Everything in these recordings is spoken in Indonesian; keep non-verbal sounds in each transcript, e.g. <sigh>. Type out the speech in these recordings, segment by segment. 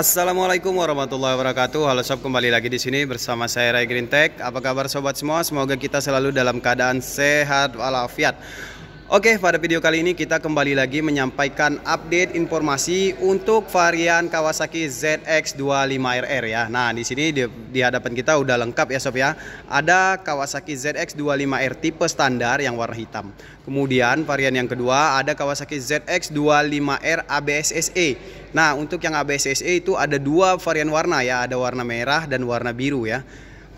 Assalamualaikum warahmatullahi wabarakatuh. Halo sob, kembali lagi di sini bersama saya Ray Green Tech. Apa kabar sobat semua? Semoga kita selalu dalam keadaan sehat walafiat. Oke, pada video kali ini kita kembali lagi menyampaikan update informasi untuk varian Kawasaki ZX25RR ya. Nah, di sini di, di hadapan kita udah lengkap ya sob ya. Ada Kawasaki ZX25R tipe standar yang warna hitam. Kemudian varian yang kedua ada Kawasaki ZX25R ABS-SE. Nah, untuk yang ABS-SE itu ada dua varian warna ya, ada warna merah dan warna biru ya.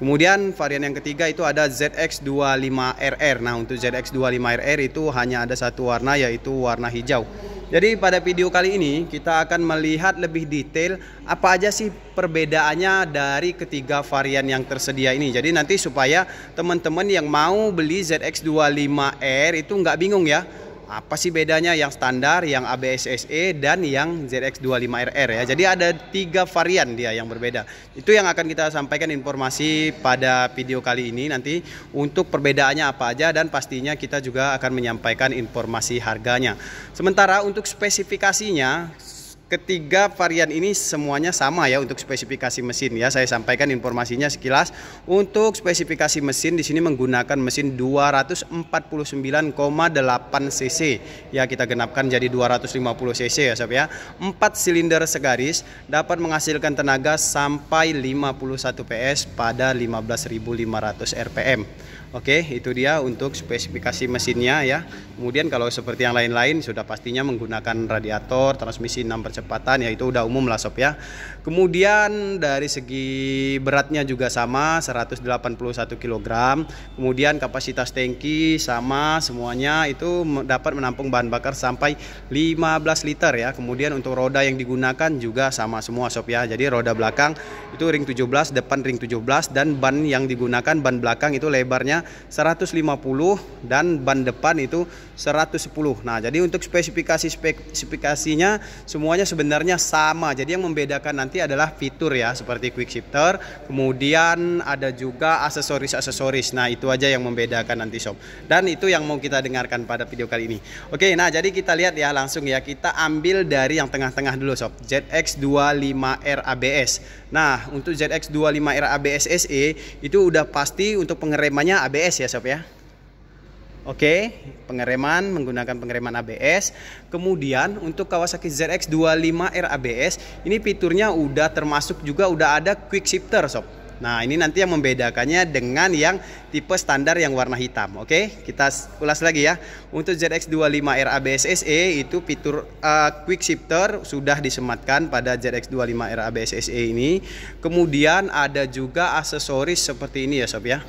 Kemudian varian yang ketiga itu ada ZX25RR. Nah, untuk ZX25RR itu hanya ada satu warna yaitu warna hijau. Jadi pada video kali ini kita akan melihat lebih detail apa aja sih perbedaannya dari ketiga varian yang tersedia ini. Jadi nanti supaya teman-teman yang mau beli ZX25R itu nggak bingung ya apa sih bedanya yang standar, yang ABS-SE dan yang ZX25RR ya. Jadi ada tiga varian dia yang berbeda. Itu yang akan kita sampaikan informasi pada video kali ini nanti untuk perbedaannya apa aja dan pastinya kita juga akan menyampaikan informasi harganya. Sementara untuk spesifikasinya Ketiga varian ini semuanya sama ya untuk spesifikasi mesin ya. Saya sampaikan informasinya sekilas. Untuk spesifikasi mesin di sini menggunakan mesin 249,8 cc. Ya, kita genapkan jadi 250 cc ya sob ya. 4 silinder segaris dapat menghasilkan tenaga sampai 51 PS pada 15.500 rpm. Oke, itu dia untuk spesifikasi mesinnya ya. Kemudian kalau seperti yang lain-lain sudah pastinya menggunakan radiator, transmisi 6 kecepatan ya itu udah umum lah sob ya. Kemudian dari segi beratnya juga sama 181 kg. Kemudian kapasitas tangki sama semuanya itu dapat menampung bahan bakar sampai 15 liter ya. Kemudian untuk roda yang digunakan juga sama semua sob ya. Jadi roda belakang itu ring 17, depan ring 17 dan ban yang digunakan ban belakang itu lebarnya 150 dan ban depan itu 110. Nah, jadi untuk spesifikasi spesifikasinya semuanya semuanya sebenarnya sama. Jadi yang membedakan nanti adalah fitur ya seperti quick shifter, kemudian ada juga aksesoris-aksesoris. Nah, itu aja yang membedakan nanti sob. Dan itu yang mau kita dengarkan pada video kali ini. Oke, nah jadi kita lihat ya langsung ya. Kita ambil dari yang tengah-tengah dulu sob. ZX25R ABS. Nah, untuk ZX25R ABS SE itu udah pasti untuk pengeremannya ABS ya sob ya. Oke, okay, pengereman menggunakan pengereman ABS. Kemudian untuk Kawasaki ZX25 R ABS, ini fiturnya udah termasuk juga udah ada quick shifter, sob. Nah, ini nanti yang membedakannya dengan yang tipe standar yang warna hitam. Oke, okay? kita ulas lagi ya. Untuk ZX25 R ABS SE itu fitur uh, quick shifter sudah disematkan pada ZX25 R ABS SE ini. Kemudian ada juga aksesoris seperti ini ya, sob ya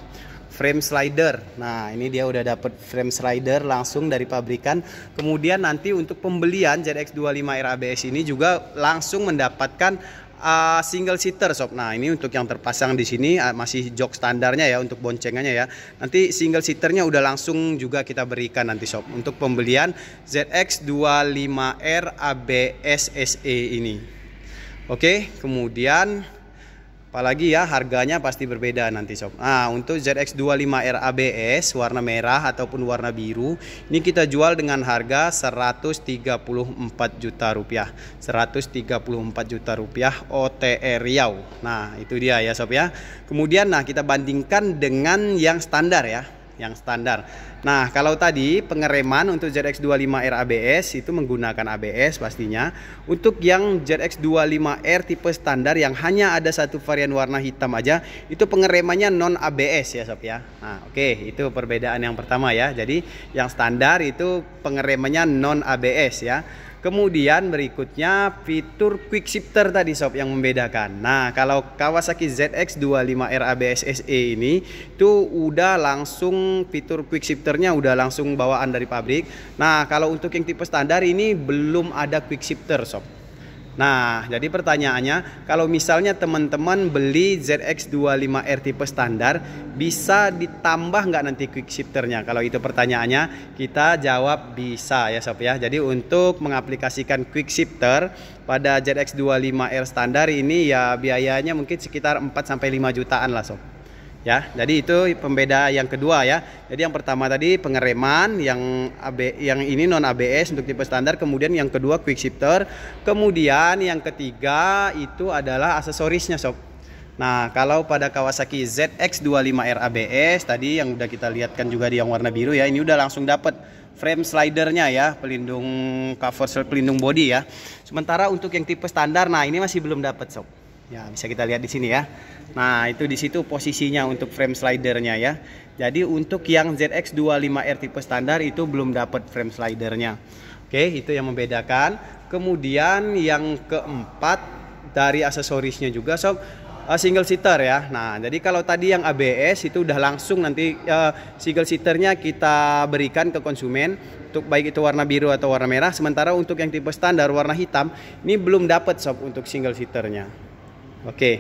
frame slider. Nah, ini dia udah dapat frame slider langsung dari pabrikan. Kemudian nanti untuk pembelian ZX25 ABS ini juga langsung mendapatkan uh, single seater sob. Nah, ini untuk yang terpasang di sini uh, masih jok standarnya ya untuk boncengannya ya. Nanti single seaternya udah langsung juga kita berikan nanti sob untuk pembelian ZX25R ABS SE ini. Oke, kemudian Apalagi ya harganya pasti berbeda nanti sob. Nah untuk ZX25 RABS warna merah ataupun warna biru ini kita jual dengan harga 134 juta rupiah. 134 juta rupiah OTR e Riau. Nah itu dia ya sob ya. Kemudian nah kita bandingkan dengan yang standar ya yang standar. Nah, kalau tadi pengereman untuk ZX25R ABS itu menggunakan ABS pastinya. Untuk yang ZX25R tipe standar yang hanya ada satu varian warna hitam aja, itu pengeremannya non ABS ya sob ya. Nah, oke, okay, itu perbedaan yang pertama ya. Jadi yang standar itu pengeremannya non ABS ya. Kemudian berikutnya fitur quick shifter tadi sob yang membedakan. Nah, kalau Kawasaki ZX25 RABS SE ini tuh udah langsung fitur quick shifternya udah langsung bawaan dari pabrik. Nah, kalau untuk yang tipe standar ini belum ada quick shifter sob. Nah, jadi pertanyaannya, kalau misalnya teman-teman beli ZX25R tipe standar, bisa ditambah nggak nanti quick shifternya? Kalau itu pertanyaannya, kita jawab bisa ya sob ya. Jadi untuk mengaplikasikan quick shifter pada ZX25R standar ini ya biayanya mungkin sekitar 4 sampai 5 jutaan lah sob ya. Jadi itu pembeda yang kedua ya. Jadi yang pertama tadi pengereman yang AB yang ini non ABS untuk tipe standar, kemudian yang kedua quick shifter, kemudian yang ketiga itu adalah aksesorisnya sob. Nah, kalau pada Kawasaki ZX25R ABS tadi yang udah kita lihatkan juga di yang warna biru ya, ini udah langsung dapat frame slidernya ya, pelindung cover pelindung body ya. Sementara untuk yang tipe standar, nah ini masih belum dapat sob. Ya, bisa kita lihat di sini ya. Nah, itu di situ posisinya untuk frame slidernya ya. Jadi untuk yang ZX25R tipe standar itu belum dapat frame slidernya. Oke, itu yang membedakan. Kemudian yang keempat dari aksesorisnya juga sob eh, single seater ya. Nah, jadi kalau tadi yang ABS itu udah langsung nanti uh, single seaternya kita berikan ke konsumen untuk baik itu warna biru atau warna merah. Sementara untuk yang tipe standar warna hitam ini belum dapat sob untuk single seaternya. Oke.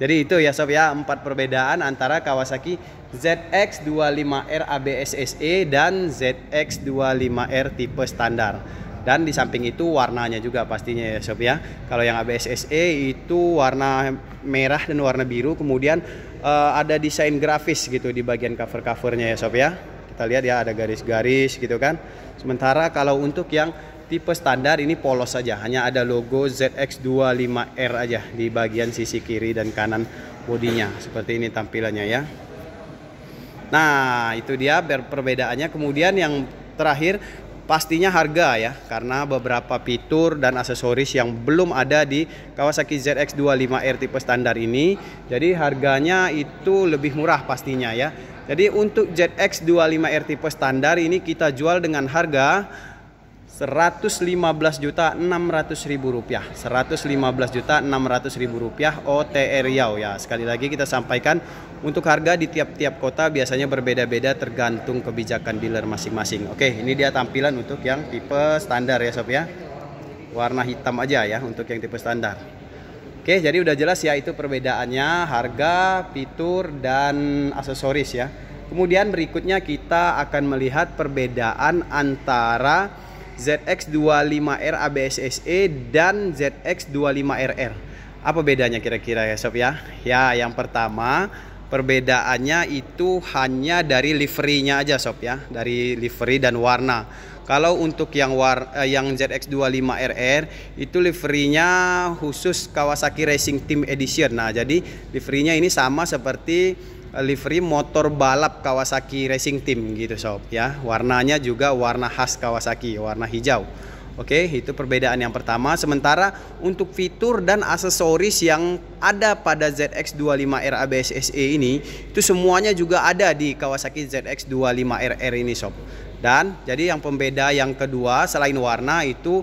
Jadi itu ya sob ya empat perbedaan antara Kawasaki ZX25R ABS SE dan ZX25R tipe standar. Dan di samping itu warnanya juga pastinya ya sob ya. Kalau yang ABS SE itu warna merah dan warna biru kemudian uh, ada desain grafis gitu di bagian cover-covernya ya sob ya. Kita lihat ya ada garis-garis gitu kan. Sementara kalau untuk yang tipe standar ini polos saja hanya ada logo ZX25R aja di bagian sisi kiri dan kanan bodinya seperti ini tampilannya ya nah itu dia perbedaannya kemudian yang terakhir pastinya harga ya karena beberapa fitur dan aksesoris yang belum ada di Kawasaki ZX25R tipe standar ini jadi harganya itu lebih murah pastinya ya jadi untuk ZX25R tipe standar ini kita jual dengan harga 115.600.000 rupiah 115.600.000 rupiah OTR e Riau ya sekali lagi kita sampaikan untuk harga di tiap-tiap kota biasanya berbeda-beda tergantung kebijakan dealer masing-masing oke ini dia tampilan untuk yang tipe standar ya sob ya warna hitam aja ya untuk yang tipe standar oke jadi udah jelas ya itu perbedaannya harga fitur dan aksesoris ya kemudian berikutnya kita akan melihat perbedaan antara ZX25R ABSSE dan ZX25RR. Apa bedanya kira-kira ya sob ya? Ya, yang pertama perbedaannya itu hanya dari liverynya aja sob ya, dari livery dan warna. Kalau untuk yang war, eh, yang ZX25RR itu liverynya khusus Kawasaki Racing Team Edition. Nah, jadi liverynya ini sama seperti Eh, livery motor balap Kawasaki Racing Team gitu sob ya. Warnanya juga warna khas Kawasaki, warna hijau. Oke, itu perbedaan yang pertama. Sementara untuk fitur dan aksesoris yang ada pada ZX25R ABS SE ini, itu semuanya juga ada di Kawasaki ZX25RR ini sob. Dan jadi yang pembeda yang kedua selain warna itu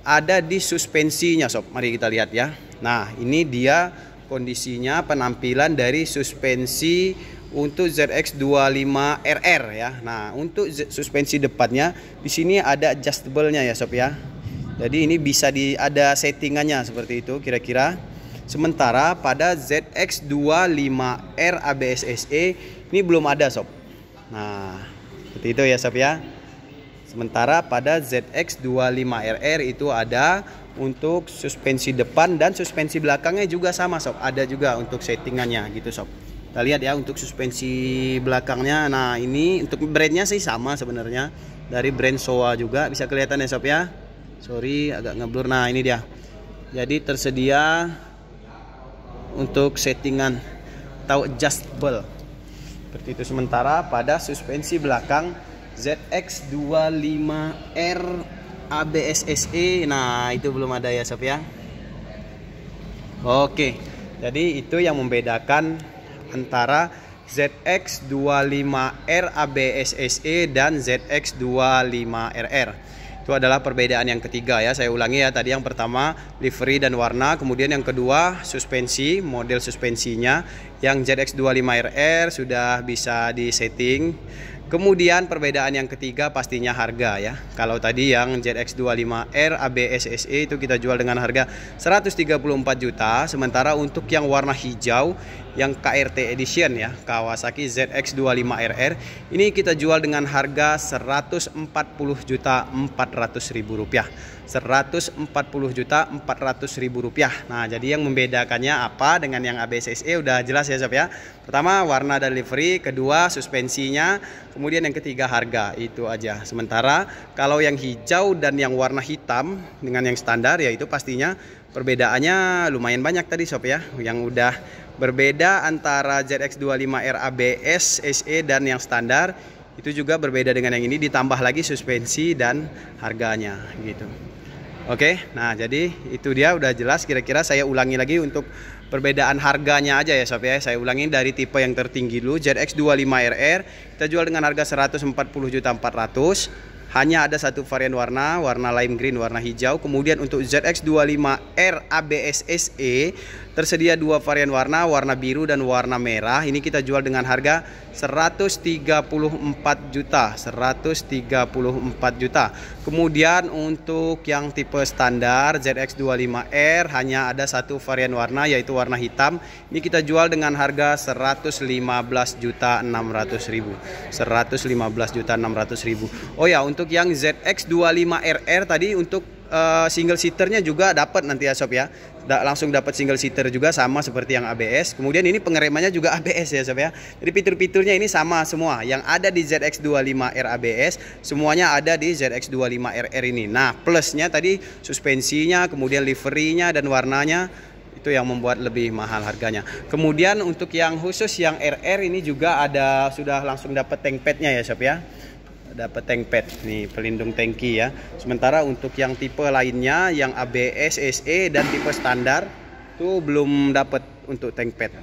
ada di suspensinya sob. Mari kita lihat ya. Nah, ini dia kondisinya penampilan dari suspensi untuk ZX25RR ya. Nah, untuk suspensi depannya di sini ada adjustable-nya ya, sob ya. Jadi ini bisa di ada settingannya seperti itu kira-kira. Sementara pada ZX25R ABS SE ini belum ada, sob. Nah, seperti itu ya, sob ya. Sementara pada ZX25RR itu ada untuk suspensi depan dan suspensi belakangnya juga sama sob ada juga untuk settingannya gitu sob kita lihat ya untuk suspensi belakangnya nah ini untuk brandnya sih sama sebenarnya dari brand Soa juga bisa kelihatan ya sob ya sorry agak ngeblur nah ini dia jadi tersedia untuk settingan atau adjustable seperti itu sementara pada suspensi belakang ZX25R ABSSE. Nah, itu belum ada ya, Sob ya. Oke. Jadi itu yang membedakan antara ZX25R ABSSE dan ZX25RR. Itu adalah perbedaan yang ketiga ya. Saya ulangi ya, tadi yang pertama livery dan warna, kemudian yang kedua suspensi, model suspensinya. Yang ZX25RR sudah bisa disetting Kemudian perbedaan yang ketiga pastinya harga ya. Kalau tadi yang ZX25R ABS SE itu kita jual dengan harga 134 juta, sementara untuk yang warna hijau yang KRT edition ya Kawasaki ZX25RR ini kita jual dengan harga 140 juta 400 ribu rupiah 140 juta 400 ribu rupiah nah jadi yang membedakannya apa dengan yang ABSSE udah jelas ya Sob ya pertama warna dan delivery kedua suspensinya kemudian yang ketiga harga itu aja sementara kalau yang hijau dan yang warna hitam dengan yang standar ya itu pastinya perbedaannya lumayan banyak tadi Sob ya yang udah Berbeda antara ZX25 r ABS SE dan yang standar itu juga berbeda dengan yang ini ditambah lagi suspensi dan harganya gitu. Oke, nah jadi itu dia udah jelas kira-kira saya ulangi lagi untuk perbedaan harganya aja ya sob ya. Saya ulangi dari tipe yang tertinggi dulu ZX25RR kita jual dengan harga 140 juta 400 hanya ada satu varian warna, warna lime green, warna hijau. Kemudian untuk ZX25R ABSSE tersedia dua varian warna, warna biru dan warna merah. Ini kita jual dengan harga 134 juta, 134 juta. Kemudian untuk yang tipe standar ZX25R hanya ada satu varian warna yaitu warna hitam. Ini kita jual dengan harga 115 juta 600 ribu. 115 juta 600 ribu. Oh ya untuk untuk yang ZX25RR tadi untuk uh, single seaternya juga dapat nanti ya sob ya da langsung dapat single seater juga sama seperti yang ABS kemudian ini pengeremannya juga ABS <laughs> ya sob ya jadi fitur-fiturnya ini sama semua yang ada di ZX25R ABS semuanya ada di ZX25RR ini nah plusnya tadi suspensinya kemudian liverinya dan warnanya itu yang membuat lebih mahal harganya. Kemudian untuk yang khusus yang RR ini juga ada sudah langsung dapat tank padnya ya sob ya dapat tank pad nih pelindung tangki ya. Sementara untuk yang tipe lainnya yang ABS SE dan tipe standar tuh belum dapat untuk tank pad.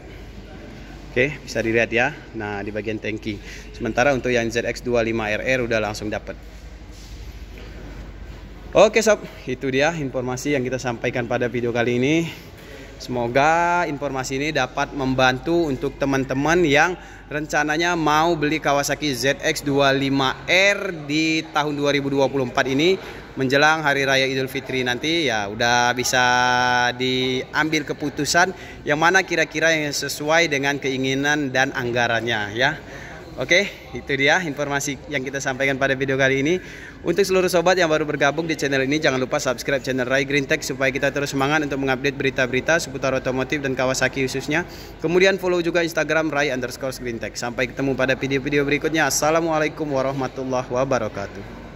Oke, bisa dilihat ya. Nah, di bagian tangki. Sementara untuk yang ZX25RR udah langsung dapat. Oke sob, itu dia informasi yang kita sampaikan pada video kali ini. Semoga informasi ini dapat membantu untuk teman-teman yang rencananya mau beli Kawasaki ZX25R di tahun 2024 ini menjelang hari raya Idul Fitri nanti ya udah bisa diambil keputusan yang mana kira-kira yang sesuai dengan keinginan dan anggarannya ya. Oke, itu dia informasi yang kita sampaikan pada video kali ini. Untuk seluruh sobat yang baru bergabung di channel ini, jangan lupa subscribe channel Rai Green Tech supaya kita terus semangat untuk mengupdate berita-berita seputar otomotif dan Kawasaki khususnya. Kemudian follow juga Instagram Rai underscore Green Tech. Sampai ketemu pada video-video berikutnya. Assalamualaikum warahmatullahi wabarakatuh.